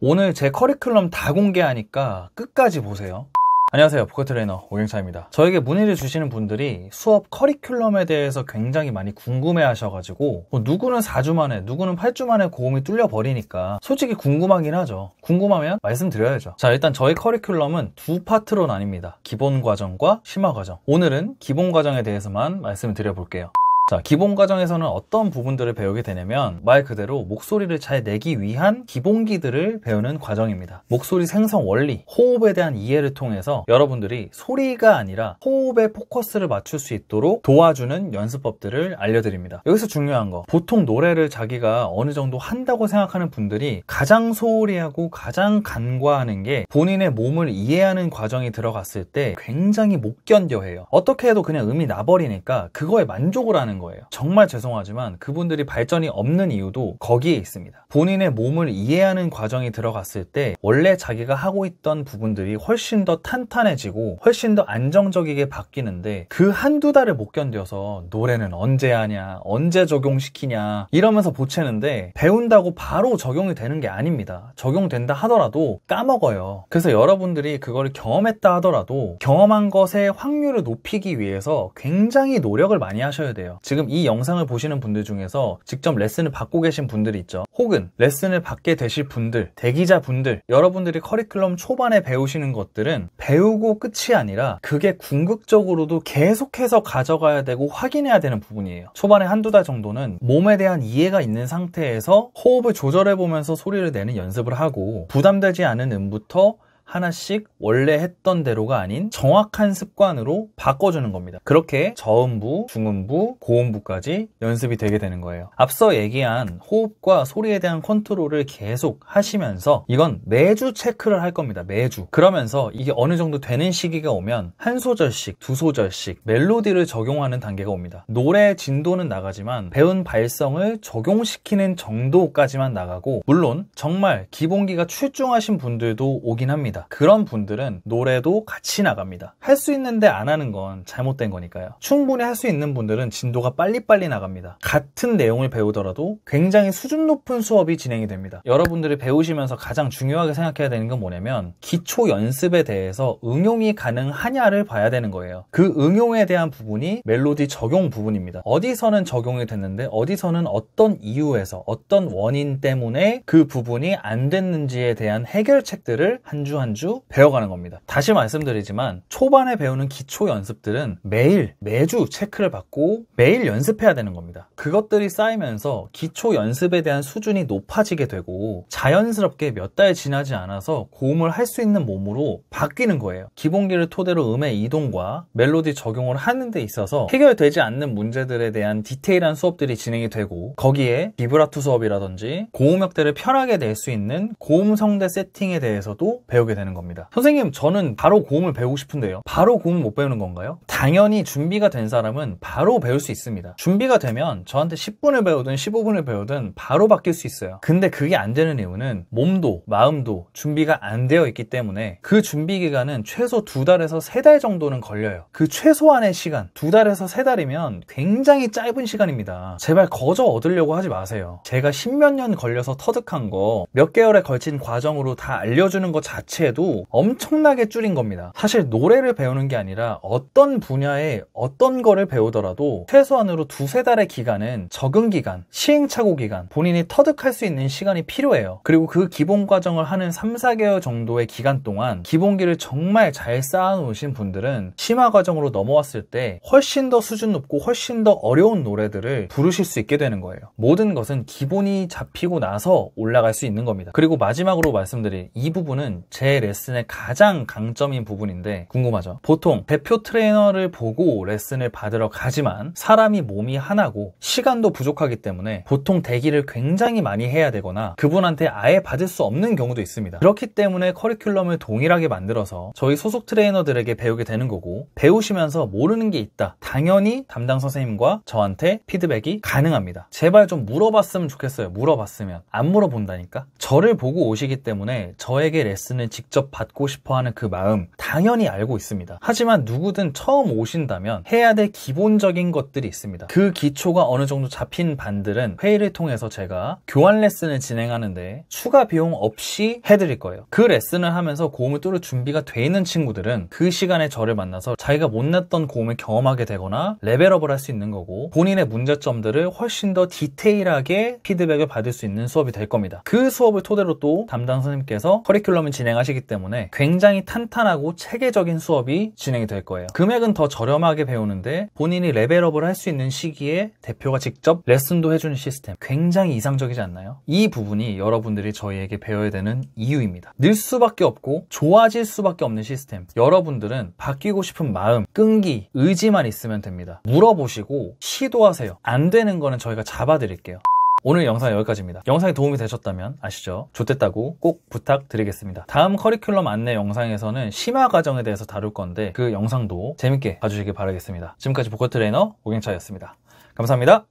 오늘 제 커리큘럼 다 공개하니까 끝까지 보세요. 안녕하세요. 보컬 트레이너 오경사입니다 저에게 문의를 주시는 분들이 수업 커리큘럼에 대해서 굉장히 많이 궁금해 하셔가지고 뭐 누구는 4주 만에 누구는 8주 만에 고음이 뚫려버리니까 솔직히 궁금하긴 하죠. 궁금하면 말씀드려야죠. 자 일단 저희 커리큘럼은 두 파트로 나뉩니다. 기본 과정과 심화 과정. 오늘은 기본 과정에 대해서만 말씀드려볼게요. 자, 기본 과정에서는 어떤 부분들을 배우게 되냐면 말 그대로 목소리를 잘 내기 위한 기본기들을 배우는 과정입니다. 목소리 생성 원리, 호흡에 대한 이해를 통해서 여러분들이 소리가 아니라 호흡에 포커스를 맞출 수 있도록 도와주는 연습법들을 알려드립니다. 여기서 중요한 거, 보통 노래를 자기가 어느 정도 한다고 생각하는 분들이 가장 소홀히 하고 가장 간과하는 게 본인의 몸을 이해하는 과정이 들어갔을 때 굉장히 못 견뎌해요. 어떻게 해도 그냥 음이 나버리니까 그거에 만족을 하는 있는 거예요. 정말 죄송하지만 그분들이 발전이 없는 이유도 거기에 있습니다. 본인의 몸을 이해하는 과정이 들어갔을 때 원래 자기가 하고 있던 부분들이 훨씬 더 탄탄해지고 훨씬 더 안정적이게 바뀌는데 그 한두 달을 못 견뎌서 노래는 언제 하냐, 언제 적용시키냐 이러면서 보채는데 배운다고 바로 적용이 되는 게 아닙니다. 적용된다 하더라도 까먹어요. 그래서 여러분들이 그걸 경험했다 하더라도 경험한 것의 확률을 높이기 위해서 굉장히 노력을 많이 하셔야 돼요. 지금 이 영상을 보시는 분들 중에서 직접 레슨을 받고 계신 분들이 있죠. 혹은 레슨을 받게 되실 분들, 대기자 분들, 여러분들이 커리큘럼 초반에 배우시는 것들은 배우고 끝이 아니라 그게 궁극적으로도 계속해서 가져가야 되고 확인해야 되는 부분이에요. 초반에 한두 달 정도는 몸에 대한 이해가 있는 상태에서 호흡을 조절해 보면서 소리를 내는 연습을 하고 부담되지 않은 음부터 하나씩 원래 했던 대로가 아닌 정확한 습관으로 바꿔주는 겁니다. 그렇게 저음부, 중음부, 고음부까지 연습이 되게 되는 거예요. 앞서 얘기한 호흡과 소리에 대한 컨트롤을 계속 하시면서 이건 매주 체크를 할 겁니다. 매주. 그러면서 이게 어느 정도 되는 시기가 오면 한 소절씩, 두 소절씩 멜로디를 적용하는 단계가 옵니다. 노래 진도는 나가지만 배운 발성을 적용시키는 정도까지만 나가고 물론 정말 기본기가 출중하신 분들도 오긴 합니다. 합니다. 그런 분들은 노래도 같이 나갑니다. 할 수 있는데 안 하는 건 잘못된 거니까요. 충분히 할 수 있는 분들은 진도가 빨리빨리 나갑니다. 같은 내용을 배우더라도 굉장히 수준 높은 수업이 진행이 됩니다. 여러분들이 배우시면서 가장 중요하게 생각해야 되는 건 뭐냐면 기초 연습에 대해서 응용이 가능하냐를 봐야 되는 거예요. 그 응용에 대한 부분이 멜로디 적용 부분입니다. 어디서는 적용이 됐는데 어디서는 어떤 이유에서 어떤 원인 때문에 그 부분이 안 됐는지에 대한 해결책들을 한주한 한주 배워가는 겁니다. 다시 말씀드리지만 초반에 배우는 기초 연습들은 매일 매주 체크를 받고 매일 연습해야 되는 겁니다. 그것들이 쌓이면서 기초 연습에 대한 수준이 높아지게 되고 자연스럽게 몇 달 지나지 않아서 고음을 할 수 있는 몸으로 바뀌는 거예요. 기본기를 토대로 음의 이동과 멜로디 적용을 하는 데 있어서 해결되지 않는 문제들에 대한 디테일한 수업들이 진행이 되고 거기에 비브라투 수업이라든지 고음역대를 편하게 낼 수 있는 고음 성대 세팅에 대해서도 배우게 되는 겁니다. 선생님 저는 바로 고음을 배우고 싶은데요. 바로 고음을 못 배우는 건가요? 당연히 준비가 된 사람은 바로 배울 수 있습니다. 준비가 되면 저한테 10분을 배우든 15분을 배우든 바로 바뀔 수 있어요. 근데 그게 안 되는 이유는 몸도 마음도 준비가 안 되어 있기 때문에 그 준비 준비 기간은 최소 두 달에서 세 달 정도는 걸려요. 그 최소한의 시간, 두 달에서 세 달이면 굉장히 짧은 시간입니다. 제발 거저 얻으려고 하지 마세요. 제가 십 몇 년 걸려서 터득한 거 몇 개월에 걸친 과정으로 다 알려주는 것 자체도 엄청나게 줄인 겁니다. 사실 노래를 배우는 게 아니라 어떤 분야에 어떤 거를 배우더라도 최소한으로 두세 달의 기간은 적응 기간, 시행착오 기간, 본인이 터득할 수 있는 시간이 필요해요. 그리고 그 기본 과정을 하는 3, 4개월 정도의 기간 동안 기본 경기를 정말 잘 쌓아놓으신 분들은 심화 과정으로 넘어왔을 때 훨씬 더 수준 높고 훨씬 더 어려운 노래들을 부르실 수 있게 되는 거예요. 모든 것은 기본이 잡히고 나서 올라갈 수 있는 겁니다. 그리고 마지막으로 말씀드릴 이 부분은 제 레슨의 가장 강점인 부분인데 궁금하죠? 보통 대표 트레이너를 보고 레슨을 받으러 가지만 사람이 몸이 하나고 시간도 부족하기 때문에 보통 대기를 굉장히 많이 해야 되거나 그분한테 아예 받을 수 없는 경우도 있습니다. 그렇기 때문에 커리큘럼을 동일하게 만들 만들어서 저희 소속 트레이너들에게 배우게 되는 거고 배우시면서 모르는 게 있다. 당연히 담당 선생님과 저한테 피드백이 가능합니다. 제발 좀 물어봤으면 좋겠어요. 물어봤으면. 안 물어본다니까. 저를 보고 오시기 때문에 저에게 레슨을 직접 받고 싶어 하는 그 마음 당연히 알고 있습니다. 하지만 누구든 처음 오신다면 해야 될 기본적인 것들이 있습니다. 그 기초가 어느 정도 잡힌 반들은 회의를 통해서 제가 교환 레슨을 진행하는데 추가 비용 없이 해드릴 거예요. 그 레슨을 하면서 고음을 뚫어 주면 준비가 돼 있는 친구들은 그 시간에 저를 만나서 자기가 못 냈던 고음을 경험하게 되거나 레벨업을 할 수 있는 거고 본인의 문제점들을 훨씬 더 디테일하게 피드백을 받을 수 있는 수업이 될 겁니다. 그 수업을 토대로 또 담당 선생님께서 커리큘럼을 진행하시기 때문에 굉장히 탄탄하고 체계적인 수업이 진행이 될 거예요. 금액은 더 저렴하게 배우는데 본인이 레벨업을 할 수 있는 시기에 대표가 직접 레슨도 해주는 시스템 굉장히 이상적이지 않나요? 이 부분이 여러분들이 저희에게 배워야 되는 이유입니다. 늘 수밖에 없고 좋아지 빠질 수밖에 없는 시스템 여러분들은 바뀌고 싶은 마음, 끈기, 의지만 있으면 됩니다 물어보시고 시도하세요 안 되는 거는 저희가 잡아드릴게요 오늘 영상 여기까지입니다. 영상이 도움이 되셨다면 아시죠? 좋됐다고 꼭 부탁드리겠습니다. 다음 커리큘럼 안내 영상에서는 심화 과정에 대해서 다룰 건데 그 영상도 재밌게 봐주시길 바라겠습니다. 지금까지 보컬 트레이너 오경차였습니다. 감사합니다.